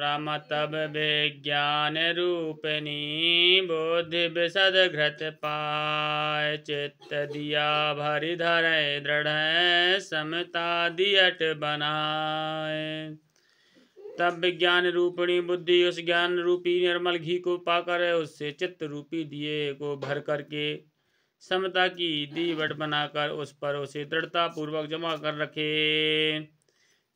रमतब विज्ञान रूपिणी बुद्धि विशद घृत पाय चित्त दिया भरि धरे दृढ़ समता दियट बनाए तब विज्ञान रूपिणी बुद्धि उस ज्ञान रूपी निर्मल घी को पाकर उससे चित्त रूपी दिए को भर करके समता की दीवट बनाकर उस पर उसे दृढ़ता पूर्वक जमा कर रखे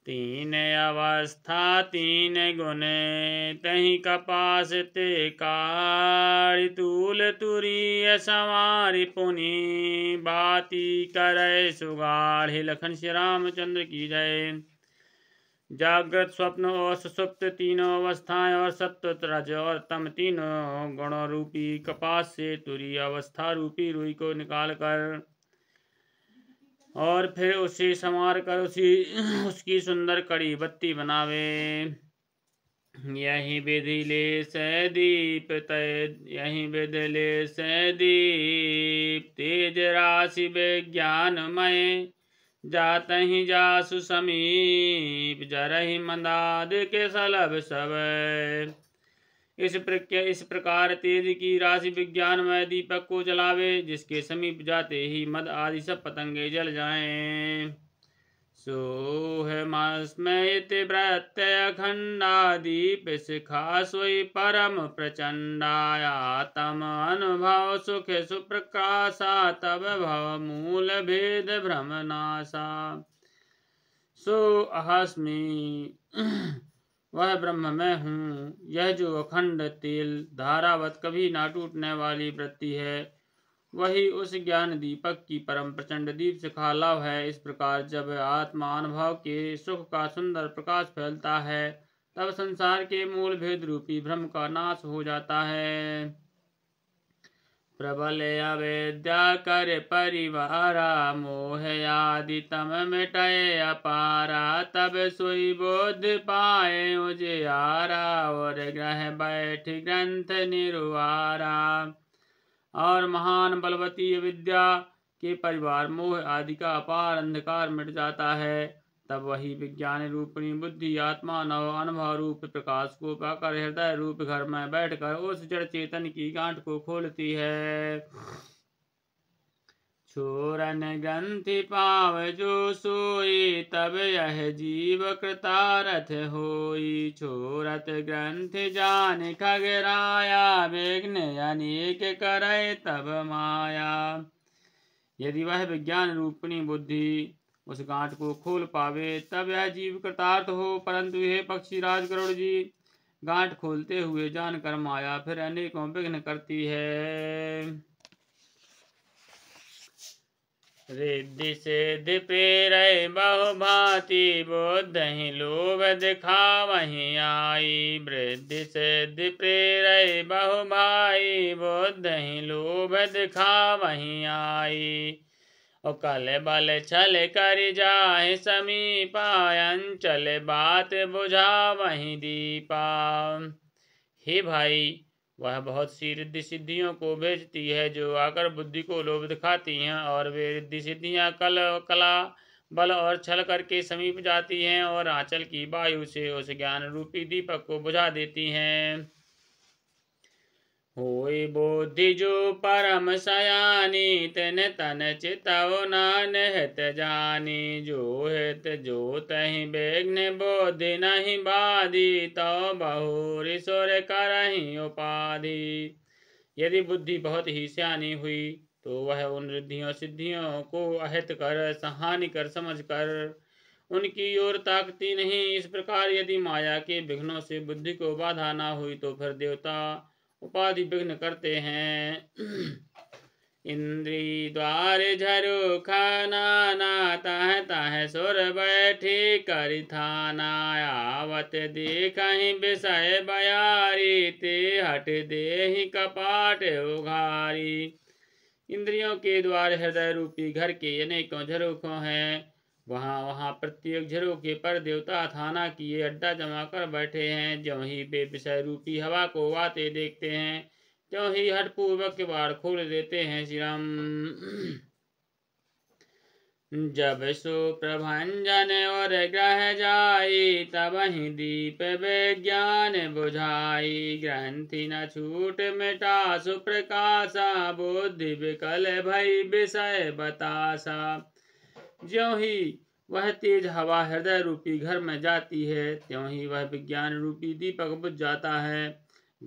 तीन अवस्था तीन गुने तही कपास ते कार तूल तुरी संवारी पुनि बाती करय सुगाढ़ लखन श्री रामचंद्र की जय जागृत स्वप्न और सुसुप्त तीनों अवस्थाएं और सत्व रज और तम तीनों गुणों रूपी कपास से तुरी अवस्था रूपी रुई को निकाल कर और फिर उसे संवार कर उसी उसकी सुंदर कड़ी बत्ती बनावे यही विधि ले सदीप तय यही विधि ले सदीप तेज राशि मय जात ही जासु समीप जरही मंदाद के सलभ सब इस प्रक्रिया इस प्रकार तेज की राशि विज्ञान में दीपक को जलावे जिसके समीप जाते ही मद आदि सब पतंगे जल जाएं दीप सिखा सोई परम अनुभव सुख सुप्रकाशा तब भव मूल भेद भ्रमनाशा सो अहस्मी वह ब्रह्म मैं हूँ यह जो अखंड तेल धारावत कभी ना टूटने वाली वृत्ति है वही उस ज्ञान दीपक की परम प्रचंड दीप खालाव है इस प्रकार जब आत्मा अनुभव के सुख का सुंदर प्रकाश फैलता है तब संसार के मूल भेद रूपी भ्रम का नाश हो जाता है प्रबल अवेद्या कर परिवारा मोह आदि तम मिटय अपारा तब सुई बोध पाए उजियारा और ग्रह बैठ ग्रंथ निरुआरा और महान बलवती विद्या के परिवार मोह आदि का अपार अंधकार मिट जाता है तब वही विज्ञान रूपणी बुद्धि आत्मा नव अनुभव रूप प्रकाश को पाकर हृदय रूप घर में बैठकर उस जड़ चेतन की गांठ को खोलती है छोरन ग्रंथि पाव जो सोई तब यह जीव कृतारथ होई छोरत ग्रंथ जान खगराया विघ्न अनेक करे तब माया यदि वह विज्ञान रूपणी बुद्धि उस गांठ को खोल पावे तब यह जीव कृतार्थ हो परंतु हे पक्षी गरुड़ जी गांठ खोलते हुए जानकर माया फिर अनेकों विघ्न करती है रिद्धि से दिपेरय बहुभाति बोधहि लोभ दिखावही आई वृद्धि से भाई बहुभाई बोधहि लोभ वहीं आई ओ बल बाले छल कर जाए समीपायंचल बात बुझा वहीं दीपा हे भाई वह बहुत सी रिद्धि सिद्धियों को भेजती है जो आकर बुद्धि को लोभ दिखाती हैं और वे रिद्धि सिद्धियाँ कल कला बल और छल करके समीप जाती हैं और आंचल की वायु से उस ज्ञान रूपी दीपक को बुझा देती हैं होई बुद्धिजो परम सयानी तन तन चितव नान हित जानी जो हित जो तहि बेघ्न बोधि नहीं बाधी तो बहुरी सुर करही उपाधि यदि बुद्धि बहुत ही सयानी हुई तो वह उन रिद्धियों सिद्धियों को अहित कर सहानि कर समझ कर उनकी ओर ताकती नहीं इस प्रकार यदि माया के विघ्नों से बुद्धि को बाधा ना हुई तो फिर देवता उपाधि विघ्न करते हैं इंद्री द्वार झरो खाना ना ताह ताह सुर बैठी करि थाना आवत देखहि विषय बयारी ते हट दे कपाट उघारी इंद्रियों के द्वार हृदय रूपी घर के अनेकों झरोखों हैं वहाँ वहाँ प्रत्येक झरों के पर देवता थाना किए अड्डा जमा कर बैठे हैं ज्यों ही वे विषय रूपी हवा को वाते देखते हैं त्यों ही पूर्वक बार खोल देते हैं श्री राम जब प्रभंजन और ग्रह जाई तब ही दीप विज्ञान बुझाई ग्रंथि न छूट मिटा सुप्रकाशा बुद्धि विकल भई विषय बतासा ज्यों ही वह तेज हवा हृदय रूपी घर में जाती है त्यों ही वह विज्ञान रूपी दीपक बुझ जाता है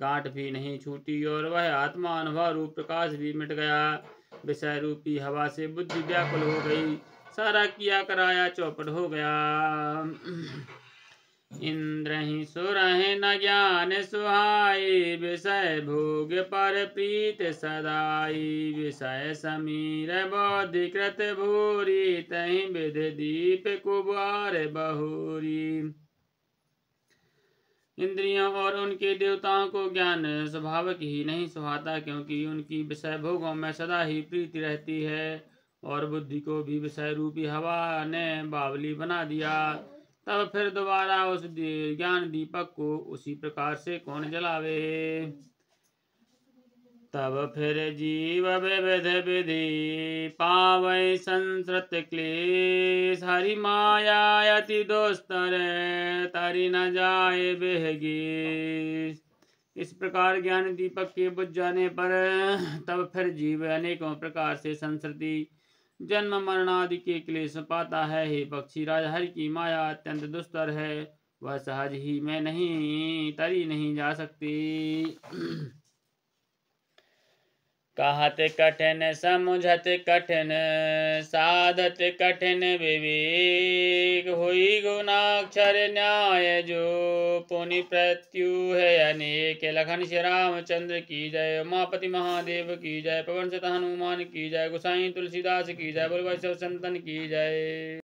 गांठ भी नहीं छूटी और वह आत्मा अनुभव रूप प्रकाश भी मिट गया विषय रूपी हवा से बुद्धि व्याकुल हो गई सारा किया कराया चौपट हो गया इंद्र ही सुरह न ज्ञान सुहाई विषय भोग पर प्रीत सदाई विषय समीर बोधिकृत भूरी तही विध दीप कुबार बहूरी इंद्रियों और उनके देवताओं को ज्ञान स्वभाव ही नहीं सुहाता क्योंकि उनकी विषय भोगों में सदा ही प्रीति रहती है और बुद्धि को भी विषय रूपी हवा ने बावली बना दिया तब फिर दोबारा उस ज्ञान दीपक को उसी प्रकार से कौन जलावे तब फिर जीव विविध विधि पावै संसृत क्लेश हरि माया अति दोस्तर तरी न जाए बेहगी इस प्रकार ज्ञान दीपक के बुझ जाने पर तब फिर जीव अनेकों प्रकार से संस्कृति जन्म मरणादि के क्लेश पाता है हे पक्षी राज हरि की माया अत्यंत दुस्तर है वह सहज ही में नहीं तरी नहीं जा सकती कहत कठिन समुझत कठिन साधत कठिन विवेक हुई गुणाक्षर न्याय जो पुनि प्रत्यु है अनेक लखन श्री रामचंद्र की जय उमापति महादेव की जय पवन सत हनुमान की जय गुसाई तुलसीदास की जय बोल संतन की जय